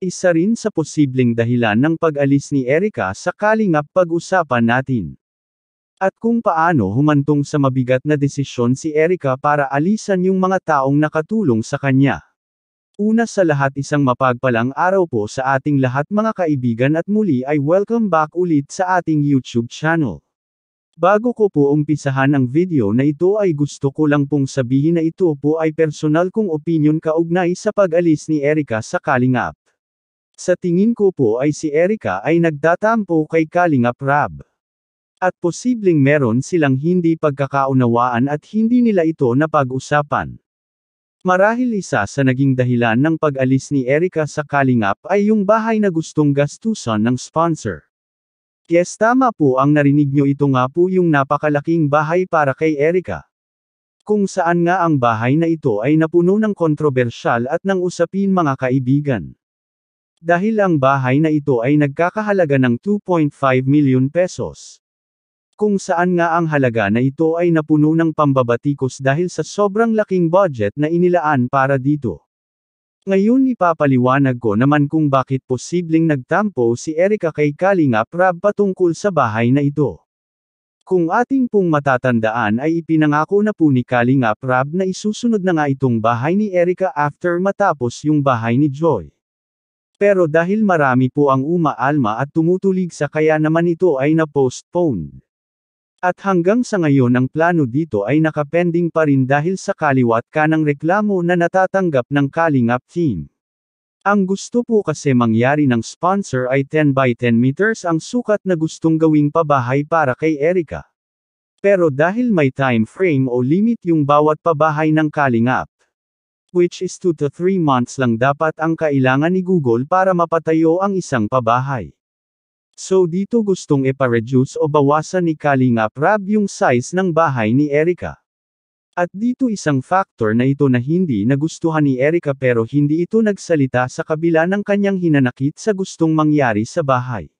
Isa rin sa posibleng dahilan ng pag-alis ni Erika sa kalingap pag-usapan natin. At kung paano humantong sa mabigat na desisyon si Erika para alisan yung mga taong nakatulong sa kanya. Una sa lahat isang mapagpalang araw po sa ating lahat mga kaibigan at muli ay welcome back ulit sa ating YouTube channel. Bago ko po umpisahan ang video na ito ay gusto ko lang pong sabihin na ito po ay personal kong opinion kaugnay sa pag-alis ni Erika sa Kalingap. Sa tingin ko po ay si Erika ay nagtatampo kay Kalingap Rab. At posibleng meron silang hindi pagkakaunawaan at hindi nila ito napag-usapan. Marahil isa sa naging dahilan ng pag-alis ni Erika sa Kalingap ay yung bahay na gustong gastusan ng sponsor. Yes tama po ang narinig nyo ito nga po yung napakalaking bahay para kay Erika. Kung saan nga ang bahay na ito ay napuno ng kontrobersyal at nang usapin mga kaibigan. Dahil ang bahay na ito ay nagkakahalaga ng 2.5 milyon pesos. Kung saan nga ang halaga na ito ay napuno ng pambabatikos dahil sa sobrang laking budget na inilaan para dito. Ngayon ipapaliwanag ko naman kung bakit posibleng nagtampo si Erika kay Kalinga Prab patungkol sa bahay na ito. Kung ating pong matatandaan ay ipinangako na po ni Kalinga Prab na isusunod na nga itong bahay ni Erika after matapos yung bahay ni Joy. Pero dahil marami po ang umaalma at tumutulig sa kaya naman ito ay na-postpone. At hanggang sa ngayon ang plano dito ay nakapending pa rin dahil sa kaliwat ng reklamo na natatanggap ng Kalingap team. Ang gusto po kasi mangyari ng sponsor ay 10 by 10 meters ang sukat na gustong gawing pabahay para kay Erika. Pero dahil may time frame o limit yung bawat pabahay ng Kalingap, which is 2 to 3 months lang dapat ang kailangan ni Google para mapatayo ang isang pabahay. So dito gustong epareduce o bawasan ni Kalinga Prab yung size ng bahay ni Erica. At dito isang factor na ito na hindi nagustuhan ni Erica pero hindi ito nagsalita sa kabila ng kanyang hinanakit sa gustong mangyari sa bahay.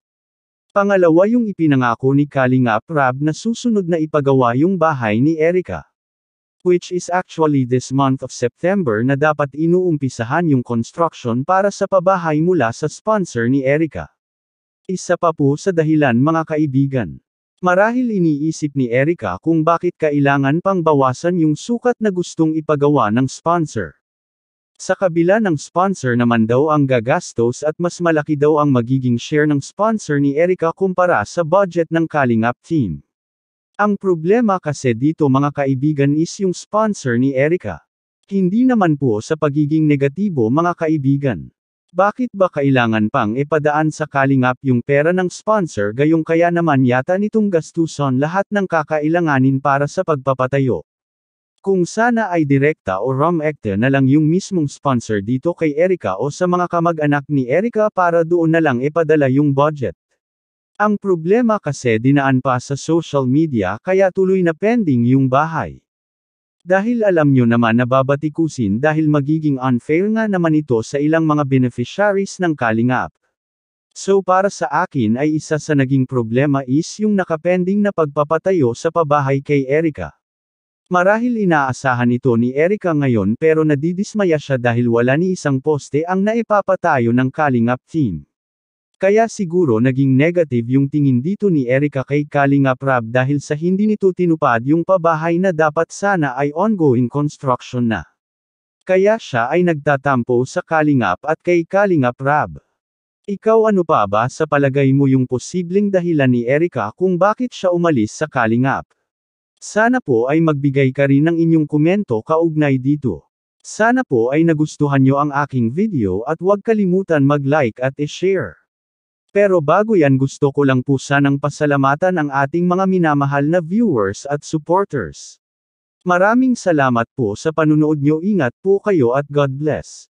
Pangalawa yung ipinangako ni Kalinga Prab na susunod na ipagawa yung bahay ni Erica which is actually this month of September na dapat inuumpisahan yung construction para sa pabahay mula sa sponsor ni Erika. Isa pa po sa dahilan mga kaibigan. Marahil iniisip ni Erika kung bakit kailangan pang bawasan yung sukat na gustong ipagawa ng sponsor. Sa kabila ng sponsor naman daw ang gagastos at mas malaki daw ang magiging share ng sponsor ni Erika kumpara sa budget ng Kalingap team. Ang problema kasi dito mga kaibigan is yung sponsor ni Erika. Hindi naman po sa pagiging negatibo mga kaibigan. Bakit ba kailangan pang ipadaan sa kalingap yung pera ng sponsor gayong kaya naman yata nitong gastuson lahat ng kakailanganin para sa pagpapatayo? Kung sana ay direkta o rom-ekte na lang yung mismong sponsor dito kay Erika o sa mga kamag-anak ni Erika para doon na lang ipadala yung budget. Ang problema kasi dinaan pa sa social media kaya tuloy na pending yung bahay. Dahil alam nyo naman na babatikusin dahil magiging unfair nga naman ito sa ilang mga beneficiaries ng Kalingap. So para sa akin ay isa sa naging problema is yung nakapending na pagpapatayo sa pabahay kay Erika. Marahil inaasahan ito ni Erika ngayon pero nadidismaya siya dahil wala ni isang poste ang naipapatayo ng Kalingap team. Kaya siguro naging negative yung tingin dito ni Erika kay Kalinga Prab dahil sa hindi nito tinupad yung pabahay na dapat sana ay ongoing construction na. Kaya siya ay nagtatampo sa Kalingap at kay Kalingap Prab. Ikaw ano pa ba sa palagay mo yung posibleng dahilan ni Erika kung bakit siya umalis sa Kalingap? Sana po ay magbigay ka rin ng inyong komento kaugnay dito. Sana po ay nagustuhan nyo ang aking video at huwag kalimutan mag-like at e-share. Pero bago yan gusto ko lang po sanang pasalamatan ang ating mga minamahal na viewers at supporters. Maraming salamat po sa panunood nyo ingat po kayo at God bless.